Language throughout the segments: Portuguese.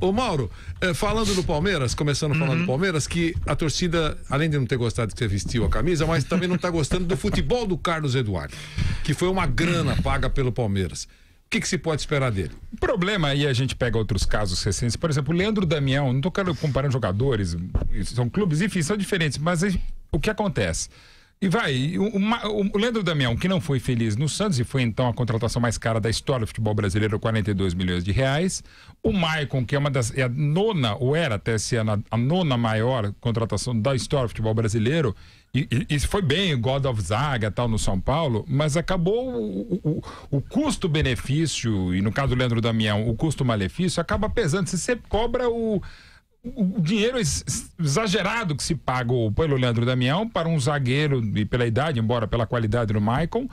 Ô, Mauro, eh, falando do Palmeiras, começando falando uhum. do Palmeiras, que a torcida, além de não ter gostado de ter vestido a camisa, mas também não está gostando do futebol do Carlos Eduardo, que foi uma grana paga pelo Palmeiras. O que, que, se pode esperar dele? O problema aí, a gente pega outros casos recentes, por exemplo, o Leandro Damião, não estou comparando jogadores, são clubes, enfim, são diferentes, mas o que acontece? E vai, o, o, o, Leandro Damião, que não foi feliz no Santos e foi então a contratação mais cara da história do futebol brasileiro, 42 milhões de reais. O Maicon, que é uma das é a nona, ou era até esse ano, a nona maior contratação da história do futebol brasileiro. E, e, e foi bem o God of Zaga tal no São Paulo, mas acabou o, o custo-benefício, e no caso do Leandro Damião, o custo-malefício acaba pesando. Se você cobra o o dinheiro exagerado que se pagou pelo Leandro Damião para um zagueiro e pela idade, embora pela qualidade do Maicon.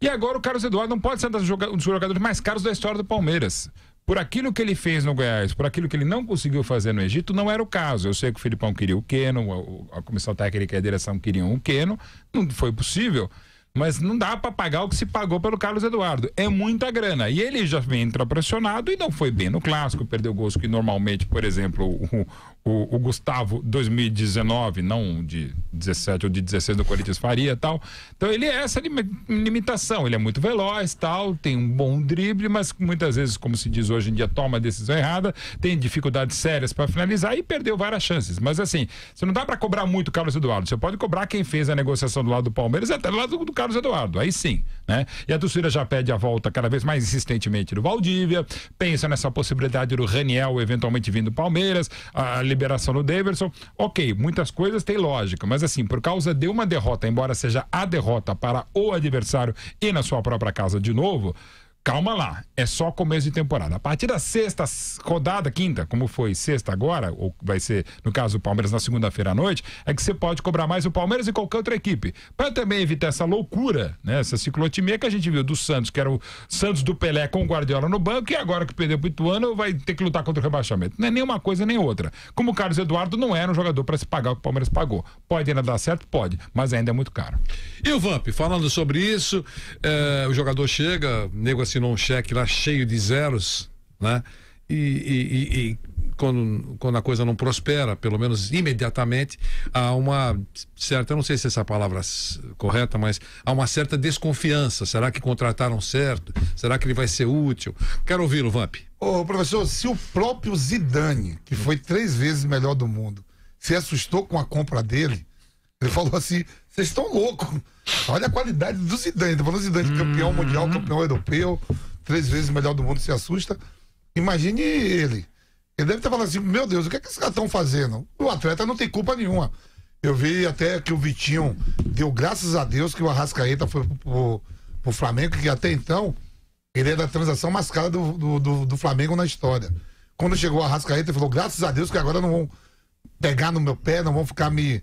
E agora o Carlos Eduardo não pode ser um dos jogadores mais caros da história do Palmeiras. Por aquilo que ele fez no Goiás, por aquilo que ele não conseguiu fazer no Egito, não era o caso. Eu sei que o Filipão queria o Queno, a comissão técnica e a direção queriam o Queno, não foi possível mas não dá para pagar o que se pagou pelo Carlos Eduardo. É muita grana. E ele já vem pressionado e não foi bem no clássico, perdeu gols que normalmente, por exemplo, o, o, o, Gustavo 2019, não de 17 ou de 16 do Corinthians faria tal. Então ele é essa limitação, ele é muito veloz, tal, tem um bom drible, mas muitas vezes, como se diz hoje em dia, toma a decisão errada, tem dificuldades sérias para finalizar e perdeu várias chances. Mas assim, você não dá para cobrar muito o Carlos Eduardo, você pode cobrar quem fez a negociação do lado do Palmeiras até do lado do Carlos Eduardo. Aí sim. Né? E a torcida já pede a volta cada vez mais insistentemente do Valdívia, pensa nessa possibilidade do Raniel eventualmente vindo do Palmeiras, a liberação do Daverson. Ok, muitas coisas têm lógica, mas assim, por causa de uma derrota, embora seja a derrota para o adversário e na sua própria casa de novo, calma lá, é só começo de temporada. A partir da sexta rodada, quinta, como foi sexta agora, ou vai ser, no caso, o Palmeiras na segunda-feira à noite, é que você pode cobrar mais o Palmeiras e qualquer outra equipe. Para também evitar essa loucura, né? Essa ciclotimia que a gente viu do Santos, que era o Santos do Pelé com o Guardiola no banco, e agora que perdeu o Ituano, vai ter que lutar contra o rebaixamento. Não é nenhuma coisa nem outra. Como o Carlos Eduardo não era um jogador para se pagar o que o Palmeiras pagou. Pode ainda dar certo? Pode, mas ainda é muito caro. E o Vamp, falando sobre isso, eh, o jogador chega, negocia assinou um cheque lá cheio de zeros, né? E, e, e, e, quando, quando a coisa não prospera, pelo menos imediatamente, há uma certa, não sei se essa palavra é correta, mas há uma certa desconfiança. Será que contrataram certo? Será que ele vai ser útil? Quero ouvi-lo, Vamp. Ô, professor, se o próprio Zidane, que foi três vezes melhor do mundo, se assustou com a compra dele, ele falou assim: vocês estão loucos. Olha a qualidade do Zidane. Ele falou Zidane, campeão uhum. mundial, campeão europeu, três vezes melhor do mundo, se assusta. Imagine ele. Ele deve estar falando assim: meu Deus, o que, é que esses caras estão fazendo? O atleta não tem culpa nenhuma. Eu vi até que o Vitinho deu graças a Deus que o Arrascaeta foi pro, pro, pro Flamengo, que até então ele era a transação mais do, do, do, do Flamengo na história. Quando chegou o Arrascaeta, ele falou: graças a Deus que agora não vão pegar no meu pé, não vão ficar me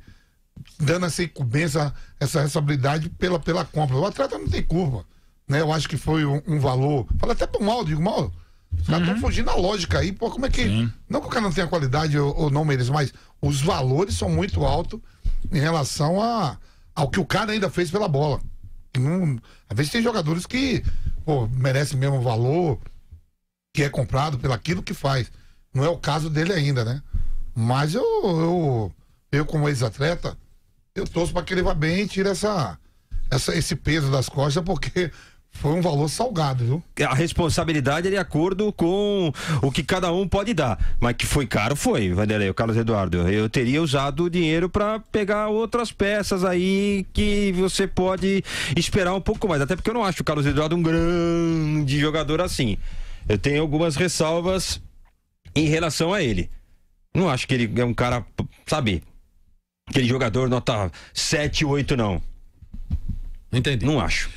dando essa assim, incumbência, essa responsabilidade pela, pela compra. O atleta não tem curva. Né? Eu acho que foi um, um valor. Fala até pro mal, digo, mal. Os caras estão uhum. fugindo da lógica aí, pô, como é que. Sim. Não que o cara não tenha qualidade ou, ou não mereça, mas os valores são muito altos em relação a, ao que o cara ainda fez pela bola. Não, às vezes tem jogadores que pô, merecem mesmo valor, que é comprado pelaquilo que faz. Não é o caso dele ainda, né? Mas eu, eu, eu como ex-atleta, eu torço para que ele vá bem e tire essa, essa, esse peso das costas, porque foi um valor salgado, viu? A responsabilidade é de acordo com o que cada um pode dar. Mas que foi caro, foi, Vanderlei, o Carlos Eduardo. Eu teria usado o dinheiro para pegar outras peças aí que você pode esperar um pouco mais. Até porque eu não acho o Carlos Eduardo um grande jogador assim. Eu tenho algumas ressalvas em relação a ele. Não acho que ele é um cara, sabe, Aquele jogador nota 7, 8 não. Entendi. Não acho.